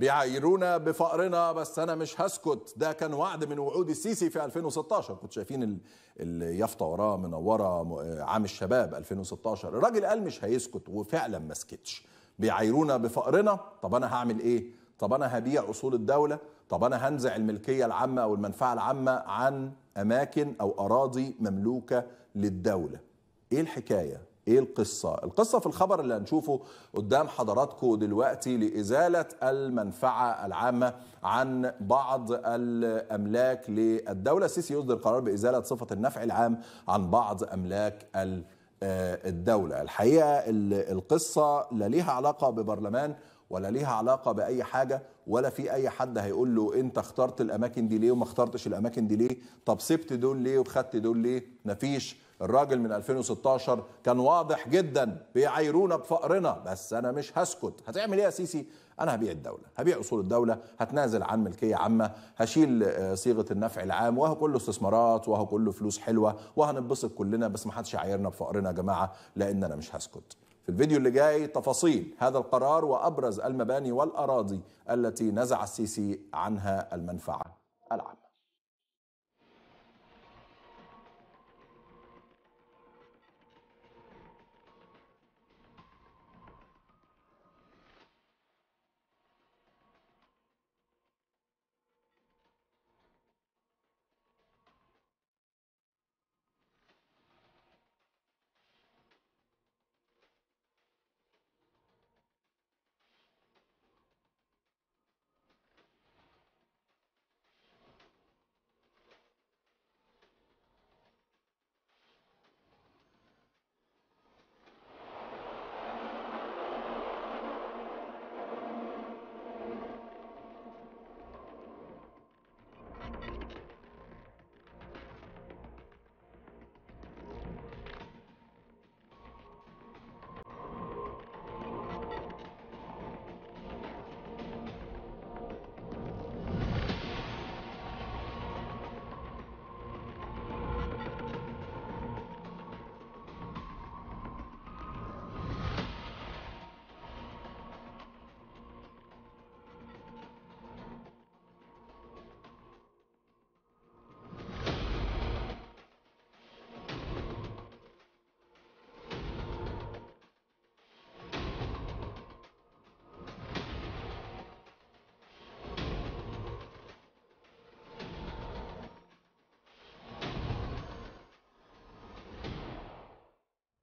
بيعايرونا بفقرنا بس انا مش هسكت ده كان وعد من وعود السيسي في 2016 كنتوا شايفين اليافطه وراه منوره عام الشباب 2016 الراجل قال مش هيسكت وفعلا ما سكتش بيعايرونا بفقرنا طب انا هعمل ايه طب انا هبيع اصول الدوله طب انا هنزع الملكيه العامه او المنفعه العامه عن اماكن او اراضي مملوكه للدوله ايه الحكايه ايه القصه القصه في الخبر اللي هنشوفه قدام حضراتكم دلوقتي لازاله المنفعه العامه عن بعض الاملاك للدوله السيسي يصدر قرار بازاله صفه النفع العام عن بعض املاك آه، الدوله الحقيقه القصه لا ليها علاقه ببرلمان ولا ليها علاقة بأي حاجة ولا في أي حد هيقول له أنت اخترت الأماكن دي ليه وما اخترتش الأماكن دي ليه طب سبت دول ليه وخدت دول ليه مفيش الراجل من 2016 كان واضح جدا بيعايرونا بفقرنا بس انا مش هسكت هتعمل ايه يا سيسي انا هبيع الدوله هبيع اصول الدوله هتنازل عن ملكيه عامه هشيل آه، صيغه النفع العام وهو كله استثمارات وهو كله فلوس حلوه وهننبسط كلنا بس ما حدش يعايرنا بفقرنا يا جماعه لان انا مش هسكت في الفيديو اللي جاي تفاصيل هذا القرار وابرز المباني والاراضي التي نزع السيسي عنها المنفعه العامه